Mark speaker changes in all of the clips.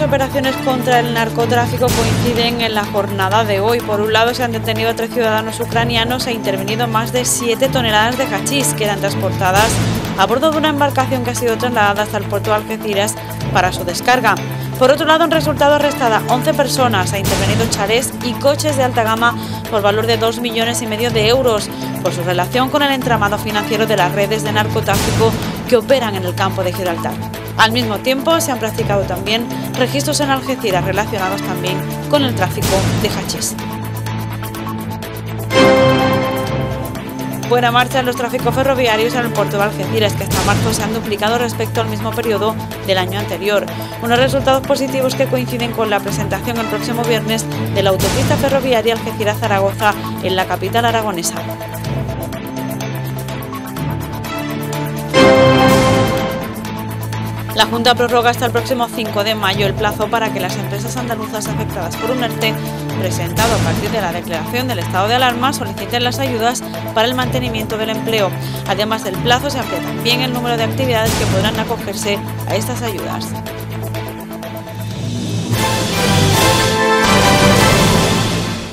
Speaker 1: operaciones contra el narcotráfico coinciden en la jornada de hoy. Por un lado, se han detenido a tres ciudadanos ucranianos e intervenido más de 7 toneladas de hachís que eran transportadas a bordo de una embarcación que ha sido trasladada hasta el puerto de Algeciras para su descarga. Por otro lado, han resultado arrestadas 11 personas, ha intervenido chalés y coches de alta gama por valor de 2 millones y medio de euros por su relación con el entramado financiero de las redes de narcotráfico que operan en el campo de Gibraltar. Al mismo tiempo, se han practicado también registros en Algeciras relacionados también con el tráfico de hachís. Buena marcha en los tráficos ferroviarios en el puerto de Algeciras, que hasta marzo se han duplicado respecto al mismo periodo del año anterior. Unos resultados positivos que coinciden con la presentación el próximo viernes de la autopista ferroviaria Algeciras-Zaragoza en la capital aragonesa. La Junta prorroga hasta el próximo 5 de mayo el plazo para que las empresas andaluzas afectadas por un ERTE presentado a partir de la declaración del estado de alarma soliciten las ayudas para el mantenimiento del empleo. Además del plazo, se amplía también el número de actividades que podrán acogerse a estas ayudas.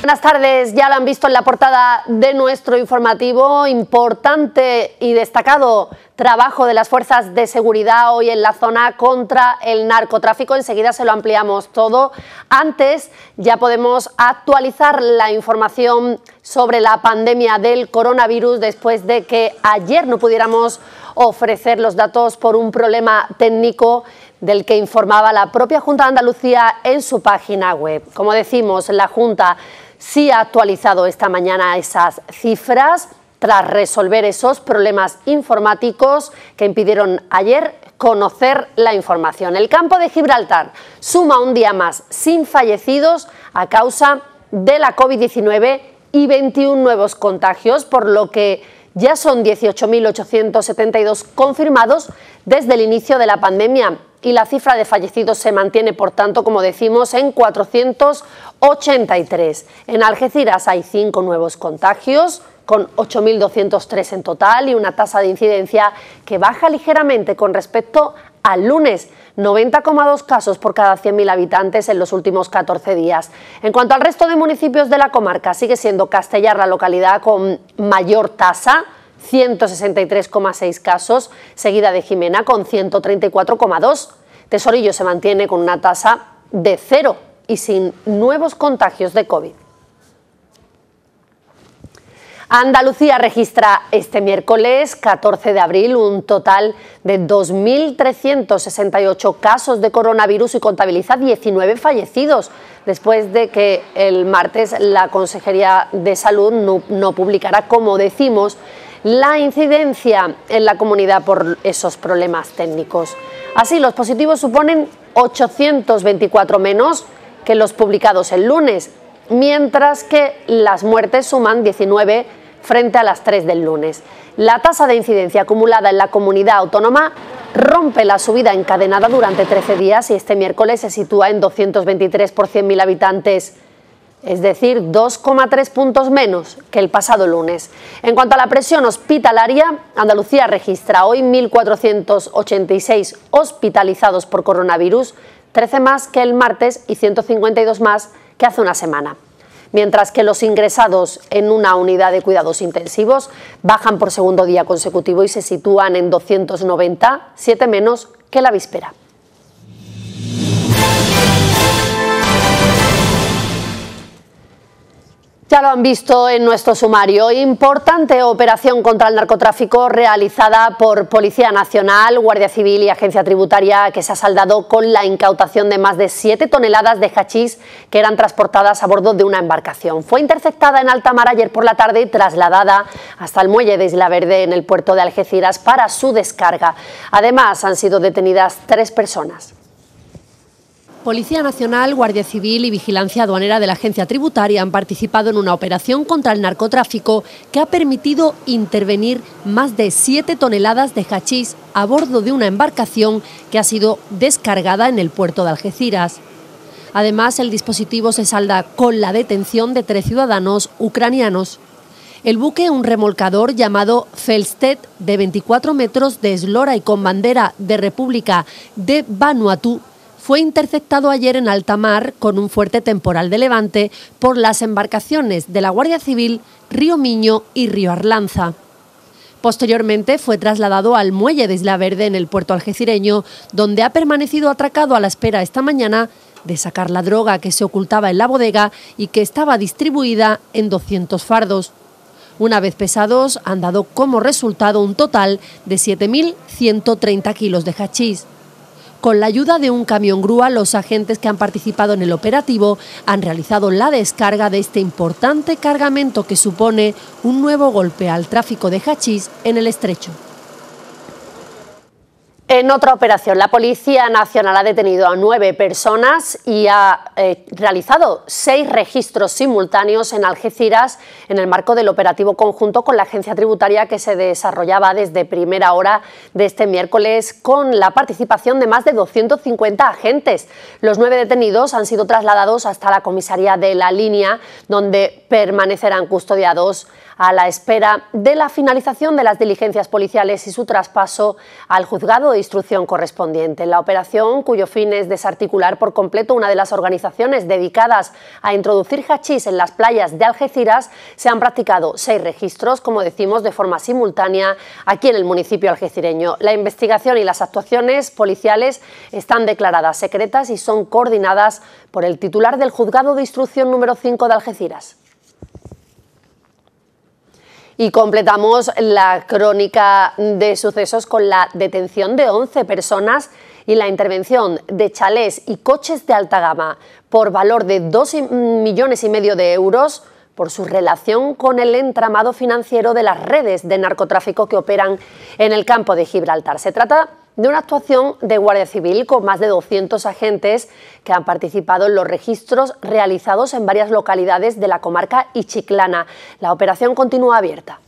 Speaker 2: Buenas tardes, ya lo han visto en la portada de nuestro informativo, importante y destacado trabajo de las fuerzas de seguridad hoy en la zona contra el narcotráfico. Enseguida se lo ampliamos todo. Antes ya podemos actualizar la información sobre la pandemia del coronavirus después de que ayer no pudiéramos ofrecer los datos por un problema técnico del que informaba la propia Junta de Andalucía en su página web. Como decimos, la Junta sí ha actualizado esta mañana esas cifras tras resolver esos problemas informáticos que impidieron ayer conocer la información. El campo de Gibraltar suma un día más sin fallecidos a causa de la COVID-19 y 21 nuevos contagios, por lo que ya son 18.872 confirmados desde el inicio de la pandemia y la cifra de fallecidos se mantiene, por tanto, como decimos, en 483. En Algeciras hay cinco nuevos contagios, con 8.203 en total y una tasa de incidencia que baja ligeramente con respecto al lunes. 90,2 casos por cada 100.000 habitantes en los últimos 14 días. En cuanto al resto de municipios de la comarca, sigue siendo Castellar la localidad con mayor tasa, 163,6 casos, seguida de Jimena con 134,2. Tesorillo se mantiene con una tasa de cero y sin nuevos contagios de COVID. Andalucía registra este miércoles 14 de abril un total de 2.368 casos de coronavirus y contabiliza 19 fallecidos, después de que el martes la Consejería de Salud no, publicara, como decimos, la incidencia en la comunidad por esos problemas técnicos. Así, los positivos suponen 824 menos que los publicados el lunes, mientras que las muertes suman 19 frente a las 3 del lunes. La tasa de incidencia acumulada en la comunidad autónoma rompe la subida encadenada durante 13 días y este miércoles se sitúa en 223 por 100.000 habitantes es decir, 2,3 puntos menos que el pasado lunes. En cuanto a la presión hospitalaria, Andalucía registra hoy 1.486 hospitalizados por coronavirus, 13 más que el martes y 152 más que hace una semana mientras que los ingresados en una unidad de cuidados intensivos bajan por segundo día consecutivo y se sitúan en 290, 7 menos que la víspera. Ya lo han visto en nuestro sumario. Importante operación contra el narcotráfico realizada por Policía Nacional, Guardia Civil y Agencia Tributaria que se ha saldado con la incautación de más de 7 toneladas de hachís que eran transportadas a bordo de una embarcación. Fue interceptada en alta mar ayer por la tarde y trasladada hasta el muelle de Isla Verde en el puerto de Algeciras para su descarga. Además, han sido detenidas tres personas. Policía Nacional, Guardia Civil y Vigilancia Aduanera de la Agencia Tributaria han participado en una operación contra el narcotráfico que ha permitido intervenir más de 7 toneladas de hachís a bordo de una embarcación que ha sido descargada en el puerto de Algeciras. Además, el dispositivo se salda con la detención de tres ciudadanos ucranianos. El buque, un remolcador llamado Felsted, de 24 metros de eslora y con bandera de República de Vanuatu, fue interceptado ayer en alta mar con un fuerte temporal de levante por las embarcaciones de la Guardia Civil, Río Miño y Río Arlanza. Posteriormente fue trasladado al muelle de Isla Verde en el puerto algecireño, donde ha permanecido atracado a la espera esta mañana de sacar la droga que se ocultaba en la bodega y que estaba distribuida en 200 fardos. Una vez pesados, han dado como resultado un total de 7.130 kilos de hachís. Con la ayuda de un camión grúa, los agentes que han participado en el operativo han realizado la descarga de este importante cargamento que supone un nuevo golpe al tráfico de hachís en el estrecho. En otra operación, la Policía Nacional ha detenido a nueve personas y ha eh, realizado seis registros simultáneos en Algeciras en el marco del operativo conjunto con la agencia tributaria que se desarrollaba desde primera hora de este miércoles con la participación de más de 250 agentes. Los nueve detenidos han sido trasladados hasta la comisaría de la línea donde permanecerán custodiados a la espera de la finalización de las diligencias policiales y su traspaso al juzgado de instrucción correspondiente. La operación, cuyo fin es desarticular por completo una de las organizaciones dedicadas a introducir hachís en las playas de Algeciras, se han practicado seis registros, como decimos, de forma simultánea aquí en el municipio algecireño. La investigación y las actuaciones policiales están declaradas secretas y son coordinadas por el titular del juzgado de instrucción número 5 de Algeciras. Y completamos la crónica de sucesos con la detención de 11 personas y la intervención de chalés y coches de alta gama por valor de 2 mm, millones y medio de euros por su relación con el entramado financiero de las redes de narcotráfico que operan en el campo de Gibraltar. Se trata de una actuación de Guardia Civil con más de 200 agentes que han participado en los registros realizados en varias localidades de la comarca Ichiclana. La operación continúa abierta.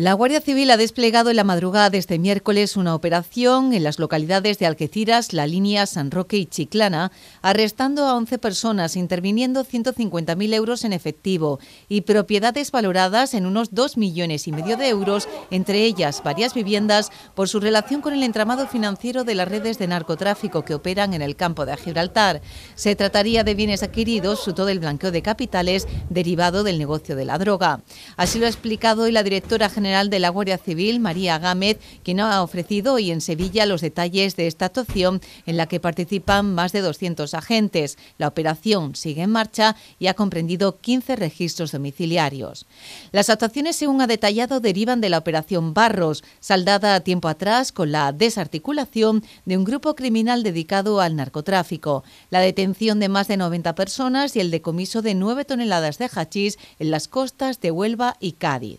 Speaker 3: La Guardia Civil ha desplegado en la madrugada de este miércoles una operación en las localidades de Algeciras, La Línea, San Roque y Chiclana, arrestando a 11 personas, interviniendo 150.000 euros en efectivo y propiedades valoradas en unos 2 millones y medio de euros, entre ellas varias viviendas, por su relación con el entramado financiero de las redes de narcotráfico que operan en el campo de Gibraltar. Se trataría de bienes adquiridos todo el blanqueo de capitales derivado del negocio de la droga. Así lo ha explicado hoy la directora general General de la Guardia Civil, María Gámez, quien ha ofrecido hoy en Sevilla los detalles de esta actuación en la que participan más de 200 agentes. La operación sigue en marcha y ha comprendido 15 registros domiciliarios. Las actuaciones, según ha detallado, derivan de la operación Barros, saldada a tiempo atrás con la desarticulación de un grupo criminal dedicado al narcotráfico, la detención de más de 90 personas y el decomiso de 9 toneladas de hachís en las costas de Huelva y Cádiz.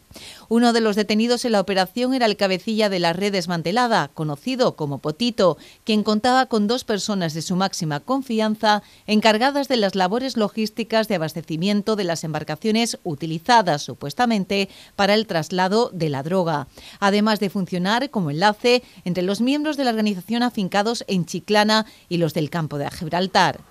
Speaker 3: Uno de los detenidos en la operación era el cabecilla de la red desmantelada, conocido como Potito, quien contaba con dos personas de su máxima confianza encargadas de las labores logísticas de abastecimiento de las embarcaciones utilizadas supuestamente para el traslado de la droga, además de funcionar como enlace entre los miembros de la organización afincados en Chiclana y los del campo de Gibraltar.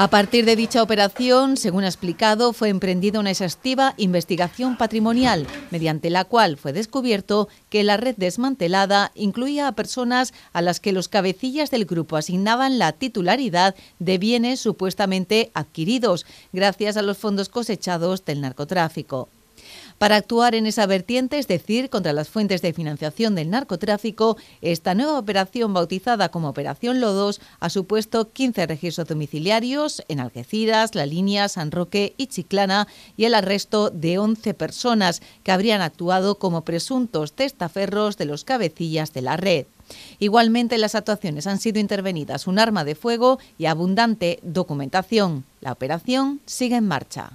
Speaker 3: A partir de dicha operación, según ha explicado, fue emprendida una exhaustiva investigación patrimonial, mediante la cual fue descubierto que la red desmantelada incluía a personas a las que los cabecillas del grupo asignaban la titularidad de bienes supuestamente adquiridos gracias a los fondos cosechados del narcotráfico. Para actuar en esa vertiente, es decir, contra las fuentes de financiación del narcotráfico, esta nueva operación, bautizada como Operación Lodos, ha supuesto 15 registros domiciliarios en Algeciras, La Línea, San Roque y Chiclana y el arresto de 11 personas que habrían actuado como presuntos testaferros de los cabecillas de la red. Igualmente, las actuaciones han sido intervenidas un arma de fuego y abundante documentación. La operación sigue en marcha.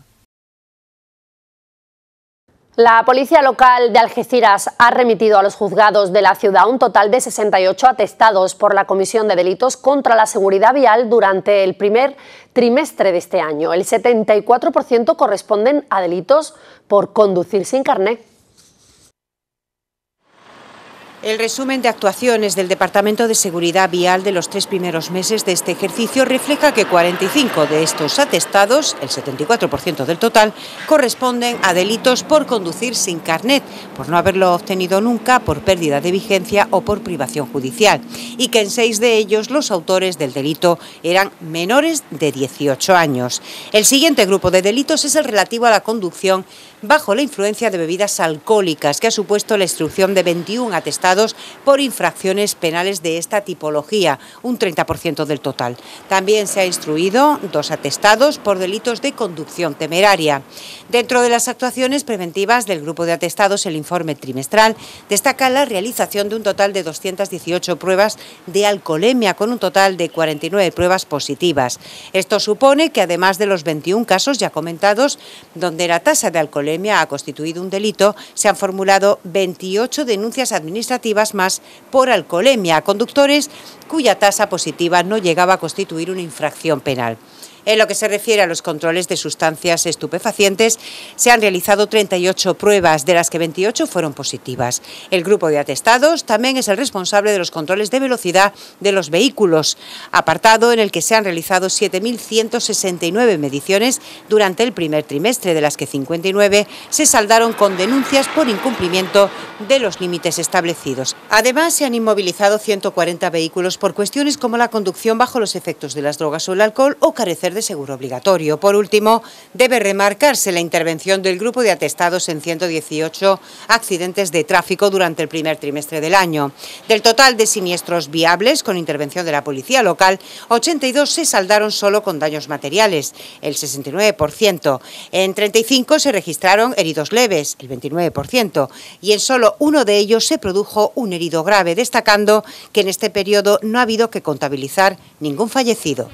Speaker 2: La policía local de Algeciras ha remitido a los juzgados de la ciudad un total de 68 atestados por la comisión de delitos contra la seguridad vial durante el primer trimestre de este año. El 74% corresponden a delitos por conducir sin carné.
Speaker 4: El resumen de actuaciones del Departamento de Seguridad Vial de los tres primeros meses de este ejercicio refleja que 45 de estos atestados, el 74% del total, corresponden a delitos por conducir sin carnet, por no haberlo obtenido nunca, por pérdida de vigencia o por privación judicial, y que en seis de ellos los autores del delito eran menores de 18 años. El siguiente grupo de delitos es el relativo a la conducción bajo la influencia de bebidas alcohólicas, que ha supuesto la instrucción de 21 atestados por infracciones penales de esta tipología, un 30% del total. También se ha instruido dos atestados por delitos de conducción temeraria. Dentro de las actuaciones preventivas del grupo de atestados, el informe trimestral destaca la realización de un total de 218 pruebas de alcoholemia, con un total de 49 pruebas positivas. Esto supone que además de los 21 casos ya comentados, donde la tasa de alcoholemia ha constituido un delito, se han formulado 28 denuncias administrativas más por alcoholemia a conductores cuya tasa positiva no llegaba a constituir una infracción penal. En lo que se refiere a los controles de sustancias estupefacientes, se han realizado 38 pruebas, de las que 28 fueron positivas. El grupo de atestados también es el responsable de los controles de velocidad de los vehículos, apartado en el que se han realizado 7.169 mediciones durante el primer trimestre, de las que 59 se saldaron con denuncias por incumplimiento de los límites establecidos. Además, se han inmovilizado 140 vehículos por cuestiones como la conducción bajo los efectos de las drogas o el alcohol o carecer de seguro obligatorio. Por último, debe remarcarse la intervención del grupo de atestados en 118 accidentes de tráfico durante el primer trimestre del año. Del total de siniestros viables con intervención de la policía local, 82 se saldaron solo con daños materiales, el 69%. En 35 se registraron heridos leves, el 29%, y en solo uno de ellos se produjo un herido grave, destacando que en este periodo no ha habido que contabilizar ningún fallecido.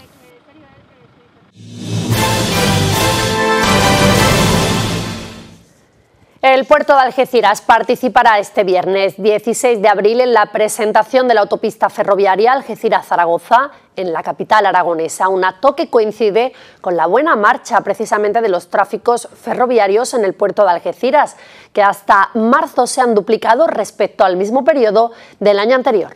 Speaker 2: El puerto de Algeciras participará este viernes 16 de abril en la presentación de la autopista ferroviaria Algeciras-Zaragoza en la capital aragonesa, un acto que coincide con la buena marcha precisamente de los tráficos ferroviarios en el puerto de Algeciras, que hasta marzo se han duplicado respecto al mismo periodo del año anterior.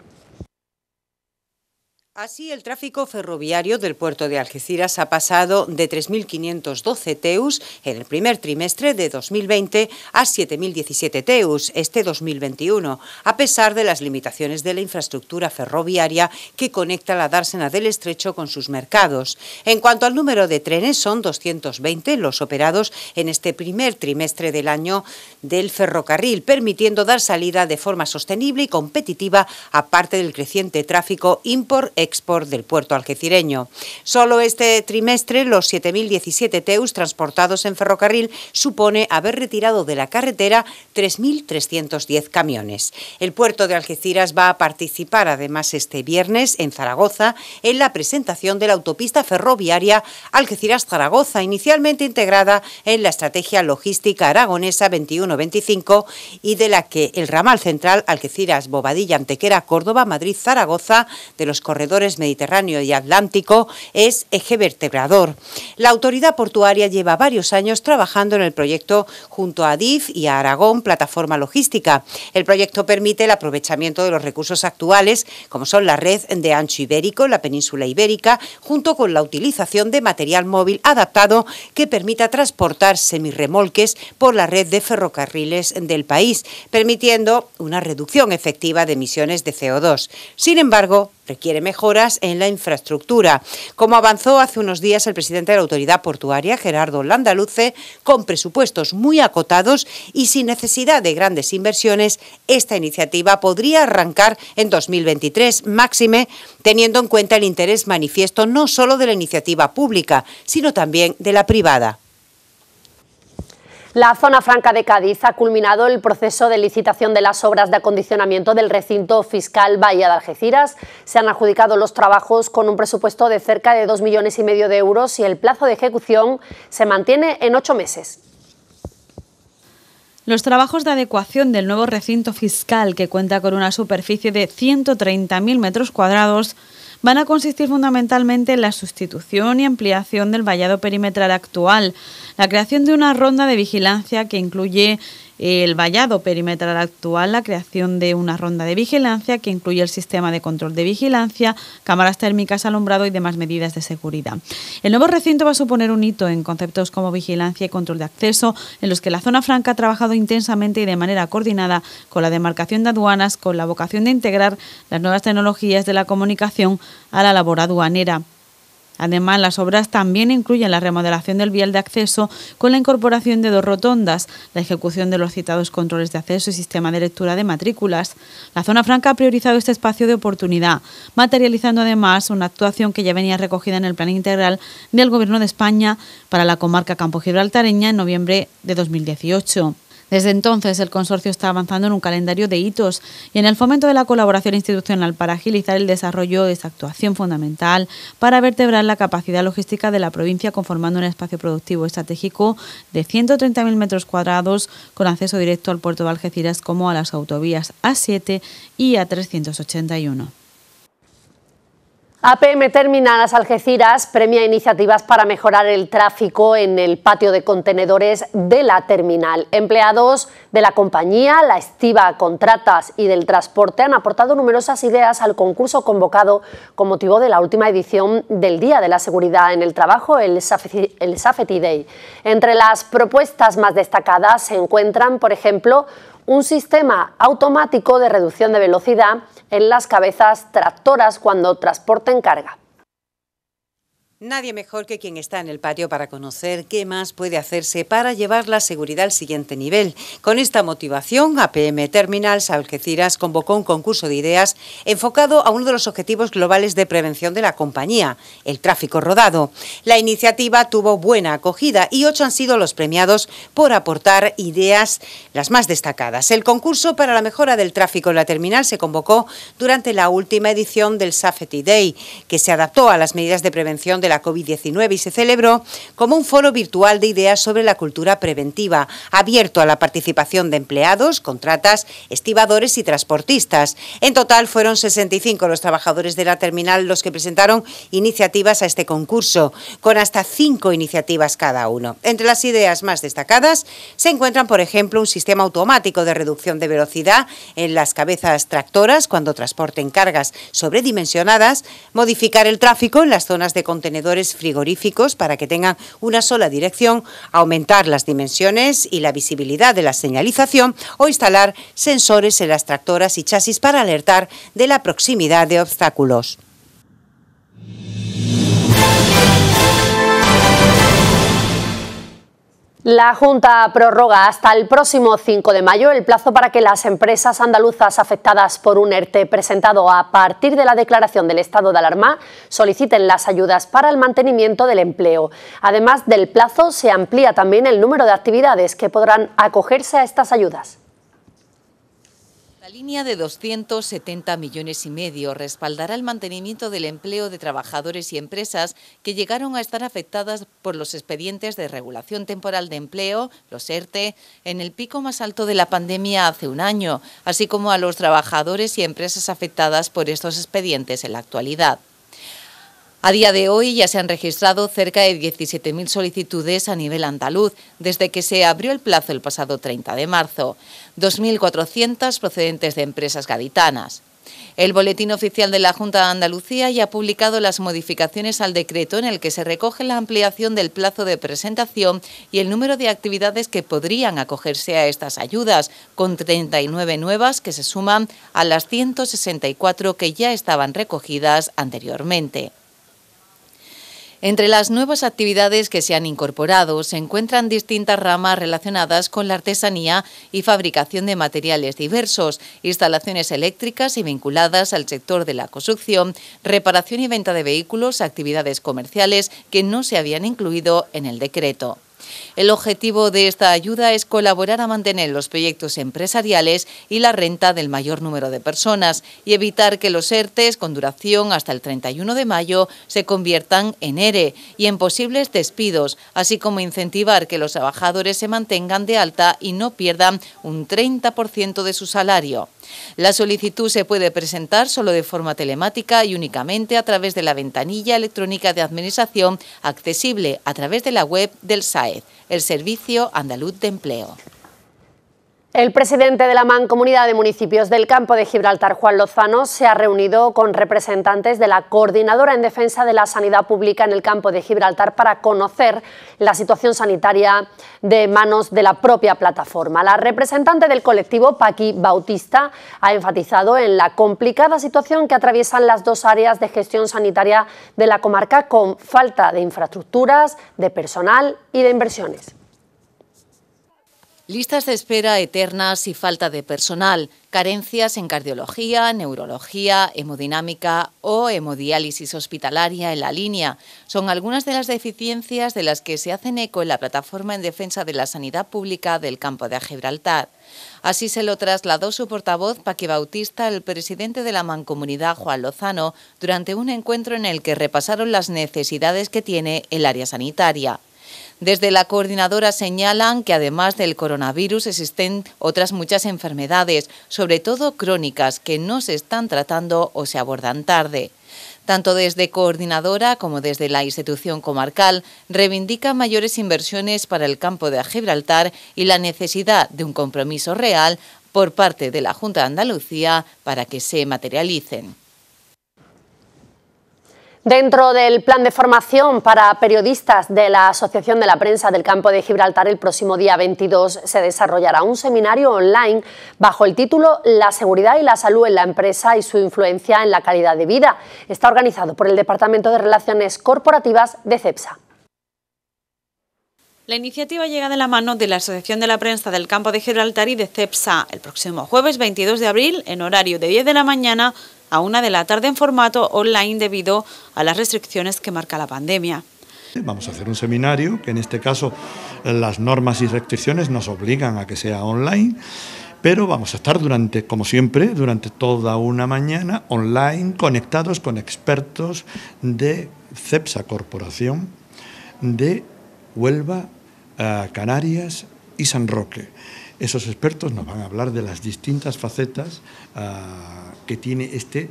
Speaker 4: Así, el tráfico ferroviario del puerto de Algeciras ha pasado de 3.512 teus en el primer trimestre de 2020 a 7.017 teus este 2021, a pesar de las limitaciones de la infraestructura ferroviaria que conecta la dársena del estrecho con sus mercados. En cuanto al número de trenes, son 220 los operados en este primer trimestre del año del ferrocarril, permitiendo dar salida de forma sostenible y competitiva a parte del creciente tráfico import export del puerto algecireño. Solo este trimestre los 7.017 teus transportados en ferrocarril supone haber retirado de la carretera 3.310 camiones. El puerto de Algeciras va a participar además este viernes en Zaragoza en la presentación de la autopista ferroviaria Algeciras-Zaragoza, inicialmente integrada en la estrategia logística aragonesa 21-25 y de la que el ramal central Algeciras-Bobadilla-Antequera-Córdoba-Madrid-Zaragoza de los corredores mediterráneo y atlántico es eje vertebrador. La autoridad portuaria lleva varios años trabajando en el proyecto junto a DIF y a Aragón Plataforma Logística. El proyecto permite el aprovechamiento de los recursos actuales, como son la red de ancho ibérico, la península ibérica, junto con la utilización de material móvil adaptado que permita transportar semirremolques por la red de ferrocarriles del país, permitiendo una reducción efectiva de emisiones de CO2. Sin embargo, requiere mejoras en la infraestructura, como avanzó hace unos días el presidente de la autoridad portuaria, Gerardo Landaluce, con presupuestos muy acotados y sin necesidad de grandes inversiones, esta iniciativa podría arrancar en 2023, máxime teniendo en cuenta el interés manifiesto no solo de la iniciativa pública, sino también de la privada.
Speaker 2: La zona franca de Cádiz ha culminado el proceso de licitación de las obras de acondicionamiento del recinto fiscal Bahía de Algeciras. Se han adjudicado los trabajos con un presupuesto de cerca de dos millones y medio de euros y el plazo de ejecución se mantiene en ocho meses.
Speaker 1: Los trabajos de adecuación del nuevo recinto fiscal, que cuenta con una superficie de 130.000 metros cuadrados, van a consistir fundamentalmente en la sustitución y ampliación del vallado perimetral actual, la creación de una ronda de vigilancia que incluye el vallado perimetral actual, la creación de una ronda de vigilancia que incluye el sistema de control de vigilancia, cámaras térmicas, alumbrado y demás medidas de seguridad. El nuevo recinto va a suponer un hito en conceptos como vigilancia y control de acceso, en los que la zona franca ha trabajado intensamente y de manera coordinada con la demarcación de aduanas, con la vocación de integrar las nuevas tecnologías de la comunicación a la labor aduanera. Además, las obras también incluyen la remodelación del vial de acceso con la incorporación de dos rotondas, la ejecución de los citados controles de acceso y sistema de lectura de matrículas. La Zona Franca ha priorizado este espacio de oportunidad, materializando además una actuación que ya venía recogida en el Plan Integral del Gobierno de España para la comarca Campo Gibraltareña en noviembre de 2018. Desde entonces, el consorcio está avanzando en un calendario de hitos y en el fomento de la colaboración institucional para agilizar el desarrollo de esta actuación fundamental para vertebrar la capacidad logística de la provincia conformando un espacio productivo estratégico de 130.000 metros cuadrados con acceso directo al puerto de Algeciras como a las autovías A7 y A381.
Speaker 2: APM Terminales Algeciras premia iniciativas para mejorar el tráfico en el patio de contenedores de la terminal. Empleados de la compañía, la Estiva Contratas y del Transporte han aportado numerosas ideas al concurso convocado con motivo de la última edición del Día de la Seguridad en el Trabajo, el Safety Day. Entre las propuestas más destacadas se encuentran, por ejemplo, un sistema automático de reducción de velocidad en las cabezas tractoras cuando transporten carga.
Speaker 4: Nadie mejor que quien está en el patio para conocer qué más puede hacerse para llevar la seguridad al siguiente nivel. Con esta motivación, APM Terminals Algeciras convocó un concurso de ideas enfocado a uno de los objetivos globales de prevención de la compañía, el tráfico rodado. La iniciativa tuvo buena acogida y ocho han sido los premiados por aportar ideas las más destacadas. El concurso para la mejora del tráfico en la terminal se convocó durante la última edición del Safety Day, que se adaptó a las medidas de prevención de la COVID-19 y se celebró como un foro virtual de ideas sobre la cultura preventiva, abierto a la participación de empleados, contratas, estibadores y transportistas. En total fueron 65 los trabajadores de la terminal los que presentaron iniciativas a este concurso, con hasta cinco iniciativas cada uno. Entre las ideas más destacadas se encuentran, por ejemplo, un sistema automático de reducción de velocidad en las cabezas tractoras cuando transporten cargas sobredimensionadas, modificar el tráfico en las zonas de contenedores frigoríficos para que tengan una sola dirección, aumentar las dimensiones y la visibilidad de la señalización o instalar sensores en las tractoras y chasis para alertar de la proximidad de obstáculos.
Speaker 2: La Junta prorroga hasta el próximo 5 de mayo el plazo para que las empresas andaluzas afectadas por un ERTE presentado a partir de la declaración del estado de alarma soliciten las ayudas para el mantenimiento del empleo. Además del plazo, se amplía también el número de actividades que podrán acogerse a estas ayudas.
Speaker 3: La línea de 270 millones y medio respaldará el mantenimiento del empleo de trabajadores y empresas que llegaron a estar afectadas por los expedientes de regulación temporal de empleo, los ERTE, en el pico más alto de la pandemia hace un año, así como a los trabajadores y empresas afectadas por estos expedientes en la actualidad. A día de hoy ya se han registrado cerca de 17.000 solicitudes a nivel andaluz desde que se abrió el plazo el pasado 30 de marzo, 2.400 procedentes de empresas gaditanas. El Boletín Oficial de la Junta de Andalucía ya ha publicado las modificaciones al decreto en el que se recoge la ampliación del plazo de presentación y el número de actividades que podrían acogerse a estas ayudas, con 39 nuevas que se suman a las 164 que ya estaban recogidas anteriormente. Entre las nuevas actividades que se han incorporado se encuentran distintas ramas relacionadas con la artesanía y fabricación de materiales diversos, instalaciones eléctricas y vinculadas al sector de la construcción, reparación y venta de vehículos, actividades comerciales que no se habían incluido en el decreto. El objetivo de esta ayuda es colaborar a mantener los proyectos empresariales y la renta del mayor número de personas y evitar que los ERTES con duración hasta el 31 de mayo se conviertan en ERE e y en posibles despidos, así como incentivar que los trabajadores se mantengan de alta y no pierdan un 30% de su salario. La solicitud se puede presentar solo de forma telemática y únicamente a través de la ventanilla electrónica de administración accesible a través de la web del SAED, el Servicio Andaluz de Empleo.
Speaker 2: El presidente de la Mancomunidad de Municipios del Campo de Gibraltar, Juan Lozano, se ha reunido con representantes de la Coordinadora en Defensa de la Sanidad Pública en el Campo de Gibraltar para conocer la situación sanitaria de manos de la propia plataforma. La representante del colectivo, Paqui Bautista, ha enfatizado en la complicada situación que atraviesan las dos áreas de gestión sanitaria de la comarca con falta de infraestructuras, de personal y de inversiones.
Speaker 3: Listas de espera eternas y falta de personal, carencias en cardiología, neurología, hemodinámica o hemodiálisis hospitalaria en la línea son algunas de las deficiencias de las que se hacen eco en la plataforma en defensa de la sanidad pública del campo de Gibraltar. Así se lo trasladó su portavoz Paqui Bautista al presidente de la mancomunidad Juan Lozano durante un encuentro en el que repasaron las necesidades que tiene el área sanitaria. Desde la coordinadora señalan que además del coronavirus existen otras muchas enfermedades, sobre todo crónicas, que no se están tratando o se abordan tarde. Tanto desde Coordinadora como desde la institución comarcal reivindican mayores inversiones para el campo de Gibraltar y la necesidad de un compromiso real por parte de la Junta de Andalucía para que se materialicen.
Speaker 2: Dentro del plan de formación para periodistas de la Asociación de la Prensa del Campo de Gibraltar, el próximo día 22 se desarrollará un seminario online bajo el título La seguridad y la salud en la empresa y su influencia en la calidad de vida. Está organizado por el Departamento de Relaciones Corporativas de CEPSA.
Speaker 1: La iniciativa llega de la mano de la Asociación de la Prensa del Campo de Gibraltar y de CEPSA. El próximo jueves 22 de abril, en horario de 10 de la mañana, una de la tarde en formato online debido a las restricciones que marca la pandemia.
Speaker 5: Vamos a hacer un seminario que en este caso las normas y restricciones nos obligan a que sea online, pero vamos a estar durante, como siempre, durante toda una mañana online conectados con expertos de CEPSA Corporación, de Huelva, eh, Canarias y San Roque. Esos expertos nos van a hablar de las distintas facetas eh, que tiene este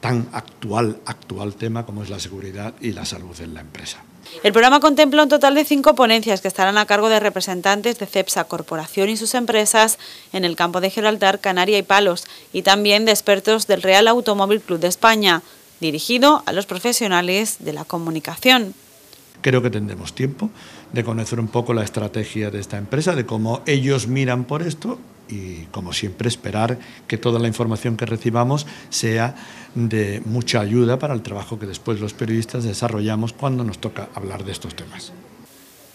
Speaker 5: tan actual, actual tema como es la seguridad y la salud en la empresa.
Speaker 1: El programa contempla un total de cinco ponencias que estarán a cargo de representantes de CEPSA Corporación y sus empresas en el campo de Gibraltar, Canaria y Palos, y también de expertos del Real Automóvil Club de España, dirigido a los profesionales de la comunicación.
Speaker 5: Creo que tendremos tiempo de conocer un poco la estrategia de esta empresa, de cómo ellos miran por esto y, como siempre, esperar que toda la información que recibamos sea de mucha ayuda para el trabajo que después los periodistas desarrollamos cuando nos toca hablar de estos temas.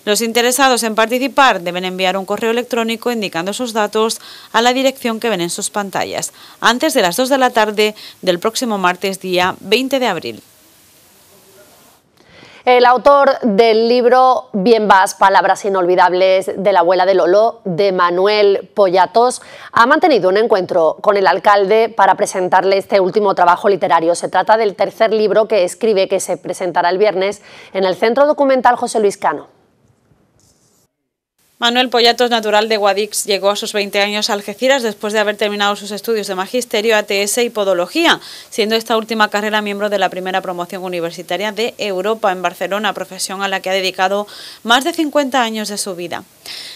Speaker 1: Los interesados en participar deben enviar un correo electrónico indicando sus datos a la dirección que ven en sus pantallas, antes de las 2 de la tarde del próximo martes día 20 de abril.
Speaker 2: El autor del libro Bien vas, palabras inolvidables de la abuela de Lolo, de Manuel Pollatos, ha mantenido un encuentro con el alcalde para presentarle este último trabajo literario. Se trata del tercer libro que escribe que se presentará el viernes en el Centro Documental José Luis Cano.
Speaker 1: Manuel Pollatos, natural de Guadix, llegó a sus 20 años a Algeciras después de haber terminado sus estudios de magisterio, ATS y podología, siendo esta última carrera miembro de la primera promoción universitaria de Europa en Barcelona, profesión a la que ha dedicado más de 50 años de su vida.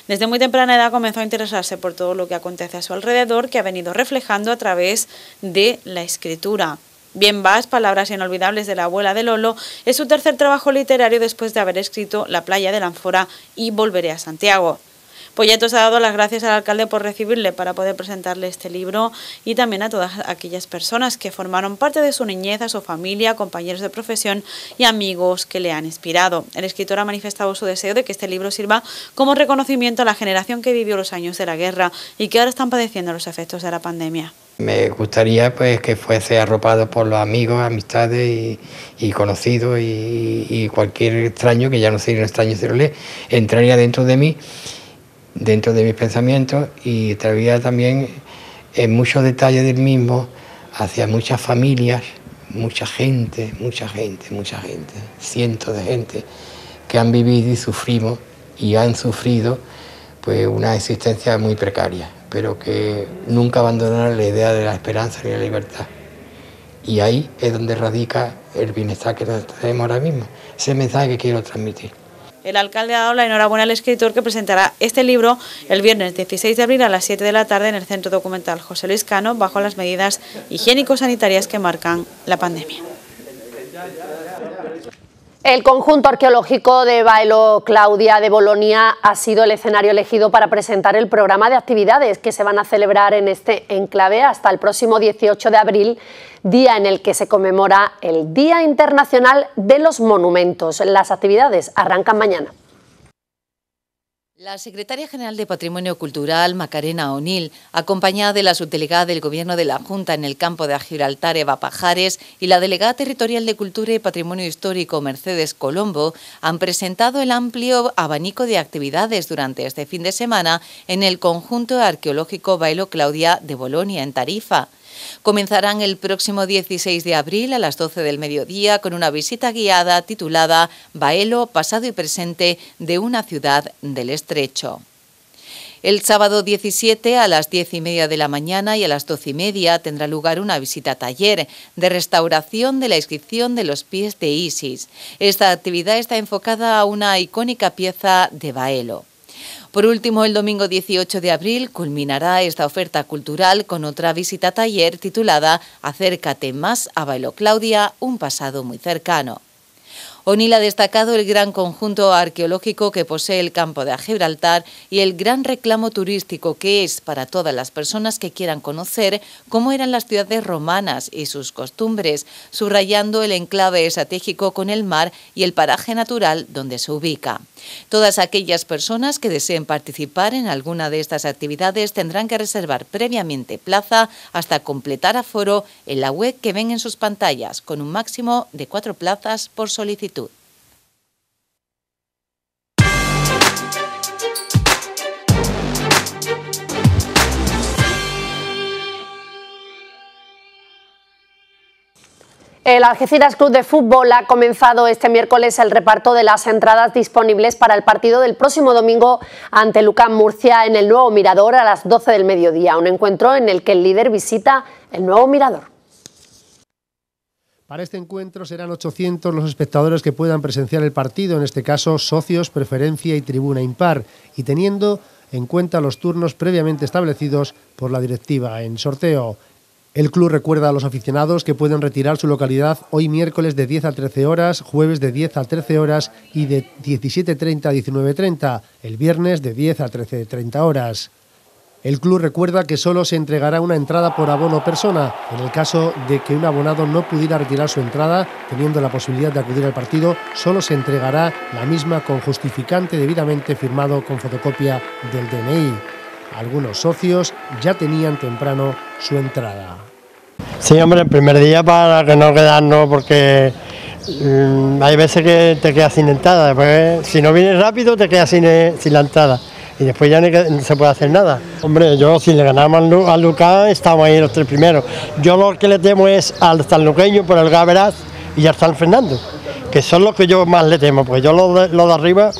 Speaker 1: Desde muy temprana edad comenzó a interesarse por todo lo que acontece a su alrededor, que ha venido reflejando a través de la escritura. Bien vas, Palabras inolvidables de la abuela de Lolo, es su tercer trabajo literario después de haber escrito La playa de la Anfora y Volveré a Santiago. Poyatos pues ha dado las gracias al alcalde por recibirle para poder presentarle este libro y también a todas aquellas personas que formaron parte de su niñez, a su familia, compañeros de profesión y amigos que le han inspirado. El escritor ha manifestado su deseo de que este libro sirva como reconocimiento a la generación que vivió los años de la guerra y que ahora están padeciendo los efectos de la pandemia.
Speaker 5: Me gustaría pues que fuese arropado por los amigos, amistades y, conocidos y, cualquier extraño que ya no sería un extraño entraría dentro de mí dentro de mis pensamientos y traía también en eh, muchos detalles del mismo hacia muchas familias, mucha gente, mucha gente, mucha gente, cientos de gente que han vivido y sufrimos y han sufrido pues una existencia muy precaria, pero que nunca abandonaron la idea de la esperanza y la libertad. Y ahí es donde radica el bienestar que tenemos ahora mismo. Ese mensaje que quiero transmitir.
Speaker 1: El alcalde ha dado la enhorabuena al escritor que presentará este libro el viernes 16 de abril a las 7 de la tarde en el Centro Documental José Luis Cano bajo las medidas higiénico-sanitarias que marcan la pandemia.
Speaker 2: El conjunto arqueológico de Bailo Claudia de Bolonia ha sido el escenario elegido para presentar el programa de actividades que se van a celebrar en este enclave hasta el próximo 18 de abril, día en el que se conmemora el Día Internacional de los Monumentos. Las actividades arrancan mañana.
Speaker 3: La secretaria general de Patrimonio Cultural, Macarena O'Neill, acompañada de la subdelegada del Gobierno de la Junta en el campo de Gibraltar, Eva Pajares, y la delegada territorial de Cultura y Patrimonio Histórico, Mercedes Colombo, han presentado el amplio abanico de actividades durante este fin de semana en el conjunto arqueológico Bailo Claudia de Bolonia, en Tarifa. Comenzarán el próximo 16 de abril a las 12 del mediodía con una visita guiada titulada Baelo, pasado y presente de una ciudad del estrecho. El sábado 17 a las 10 y media de la mañana y a las 12 y media tendrá lugar una visita taller de restauración de la inscripción de los pies de Isis. Esta actividad está enfocada a una icónica pieza de Baelo. Por último, el domingo 18 de abril culminará esta oferta cultural con otra visita taller titulada Acércate más a Bailo Claudia, un pasado muy cercano. O'Neill ha destacado el gran conjunto arqueológico que posee el campo de Gibraltar y el gran reclamo turístico que es para todas las personas que quieran conocer cómo eran las ciudades romanas y sus costumbres, subrayando el enclave estratégico con el mar y el paraje natural donde se ubica. Todas aquellas personas que deseen participar en alguna de estas actividades tendrán que reservar previamente plaza hasta completar aforo en la web que ven en sus pantallas, con un máximo de cuatro plazas por solicitud.
Speaker 2: El Algeciras Club de Fútbol ha comenzado este miércoles el reparto de las entradas disponibles para el partido del próximo domingo ante Lucán Murcia en el nuevo Mirador a las 12 del mediodía, un encuentro en el que el líder visita el nuevo Mirador.
Speaker 5: Para este encuentro serán 800 los espectadores que puedan presenciar el partido, en este caso socios, preferencia y tribuna impar, y teniendo en cuenta los turnos previamente establecidos por la directiva en sorteo. El club recuerda a los aficionados que pueden retirar su localidad hoy miércoles de 10 a 13 horas, jueves de 10 a 13 horas y de 17.30 a 19.30, el viernes de 10 a 13.30 horas. El club recuerda que solo se entregará una entrada por abono persona. En el caso de que un abonado no pudiera retirar su entrada, teniendo la posibilidad de acudir al partido, solo se entregará la misma con justificante debidamente firmado con fotocopia del DNI. Algunos socios ya tenían temprano su entrada. Sí, hombre, el primer día para que no quedarnos porque mm, hay veces que te quedas sin entrada, después si no vienes rápido te quedas sin, eh, la entrada y después ya no se puede hacer nada. Hombre, yo si le ganamos al, Lucas estamos ahí los tres primeros. Yo lo que le temo es al sanluqueño por el Gaberaz y al San Fernando, que son los que yo más le temo, porque yo los lo de arriba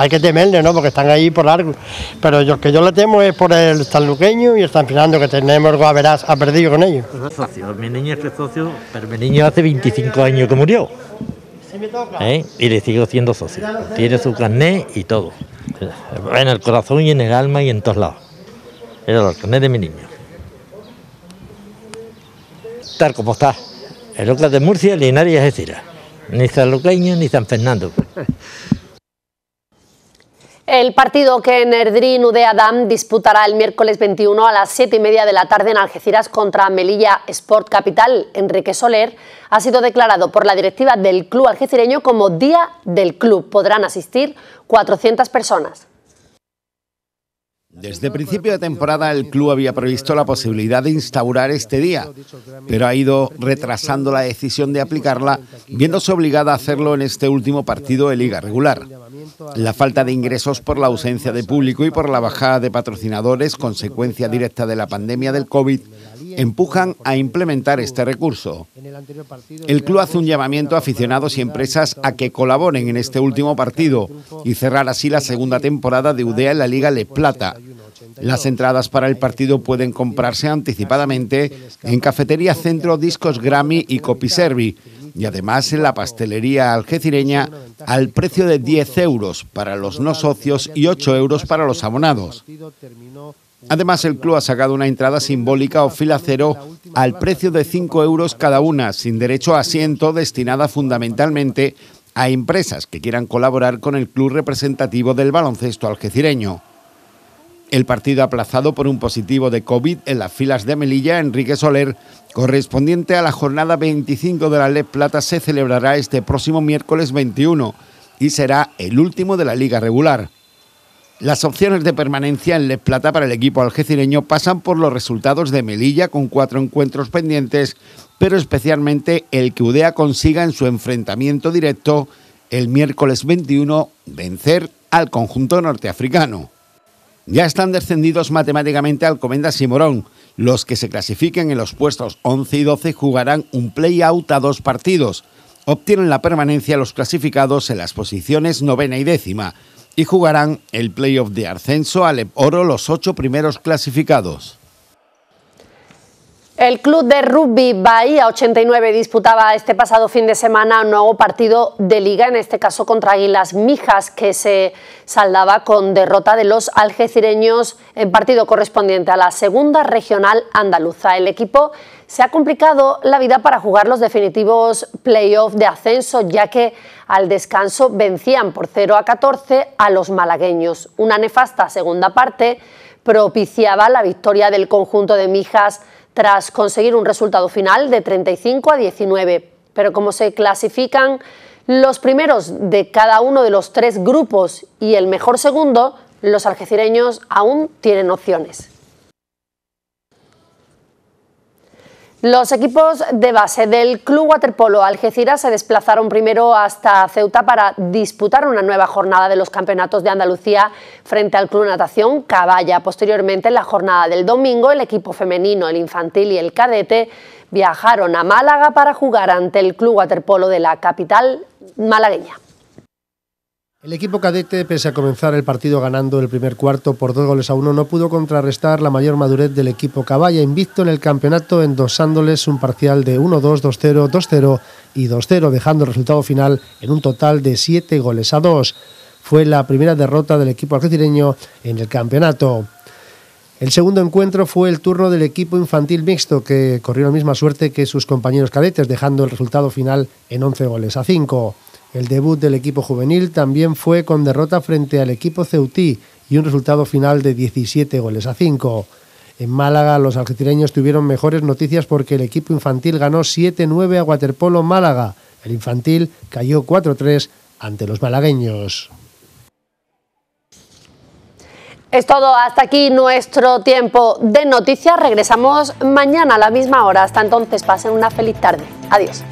Speaker 5: hay que temerle, ¿no? Porque están ahí por algo. Pero lo que yo le temo es por el sanluqueño y el Fernando que tenemos algo a verás, ha perdido con ellos. mi niño es socio, pero mi niño hace 25 años que murió. ¿eh? Y le sigo siendo socio. Tiene su carnet y todo. En el corazón y en el alma y en todos lados. Era el carnet de mi niño. Tal como está. El Ocas de Murcia, Linares y decir. Ni sanluqueño ni San Fernando.
Speaker 2: El partido que Nerdrin Ude Adam disputará el miércoles 21 a las 7 y media de la tarde en Algeciras contra Melilla Sport Capital, Enrique Soler, ha sido declarado por la directiva del club algecireño como Día del Club. Podrán asistir 400 personas.
Speaker 6: Desde principio de temporada el club había previsto la posibilidad de instaurar este día, pero ha ido retrasando la decisión de aplicarla, viéndose obligada a hacerlo en este último partido de liga regular. La falta de ingresos por la ausencia de público y por la bajada de patrocinadores, consecuencia directa de la pandemia del COVID, empujan a implementar este recurso. El club hace un llamamiento a aficionados y empresas a que colaboren en este último partido y cerrar así la segunda temporada de UDEA en la Liga Le Plata. Las entradas para el partido pueden comprarse anticipadamente en Cafetería Centro Discos Grammy y Copiservi y además en la pastelería algecireña al precio de 10 euros para los no socios y 8 euros para los abonados. Además, el club ha sacado una entrada simbólica o fila cero al precio de 5 euros cada una, sin derecho a asiento, destinada fundamentalmente a empresas que quieran colaborar con el club representativo del baloncesto algecireño. El partido aplazado por un positivo de COVID en las filas de Melilla, Enrique Soler, correspondiente a la jornada 25 de la Ley Plata, se celebrará este próximo miércoles 21 y será el último de la liga regular. Las opciones de permanencia en Les Plata para el equipo algecireño pasan por los resultados de Melilla con cuatro encuentros pendientes, pero especialmente el que Udea consiga en su enfrentamiento directo el miércoles 21 vencer al conjunto norteafricano. Ya están descendidos matemáticamente al Comenda Simorón. Los que se clasifiquen en los puestos 11 y 12 jugarán un play-out a dos partidos. Obtienen la permanencia los clasificados en las posiciones novena y décima y jugarán el playoff de ascenso al Oro los ocho primeros clasificados.
Speaker 2: El club de rugby Bahía 89 disputaba este pasado fin de semana un nuevo partido de liga, en este caso contra Águilas Mijas, que se saldaba con derrota de los algecireños en partido correspondiente a la segunda regional andaluza. El equipo se ha complicado la vida para jugar los definitivos playoffs de ascenso, ya que al descanso vencían por 0 a 14 a los malagueños. Una nefasta segunda parte propiciaba la victoria del conjunto de Mijas tras conseguir un resultado final de 35 a 19. Pero como se clasifican los primeros de cada uno de los tres grupos y el mejor segundo, los algecireños aún tienen opciones. Los equipos de base del Club Waterpolo Algeciras se desplazaron primero hasta Ceuta para disputar una nueva jornada de los campeonatos de Andalucía frente al Club Natación Caballa. Posteriormente, en la jornada del domingo, el equipo femenino, el infantil y el cadete viajaron a Málaga para jugar ante el Club Waterpolo de la capital malagueña.
Speaker 5: El equipo cadete, pese a comenzar el partido ganando el primer cuarto por dos goles a uno, no pudo contrarrestar la mayor madurez del equipo caballa, invicto en el campeonato, endosándoles un parcial de 1-2, 2-0, 2-0 y 2-0, dejando el resultado final en un total de siete goles a dos. Fue la primera derrota del equipo argentino en el campeonato. El segundo encuentro fue el turno del equipo infantil mixto, que corrió la misma suerte que sus compañeros cadetes, dejando el resultado final en 11 goles a 5. El debut del equipo juvenil también fue con derrota frente al equipo ceutí y un resultado final de 17 goles a 5. En Málaga los algecireños tuvieron mejores noticias porque el equipo infantil ganó 7-9 a Waterpolo Málaga. El infantil cayó 4-3 ante los malagueños.
Speaker 2: Es todo, hasta aquí nuestro tiempo de noticias. Regresamos mañana a la misma hora. Hasta entonces, pasen una feliz tarde. Adiós.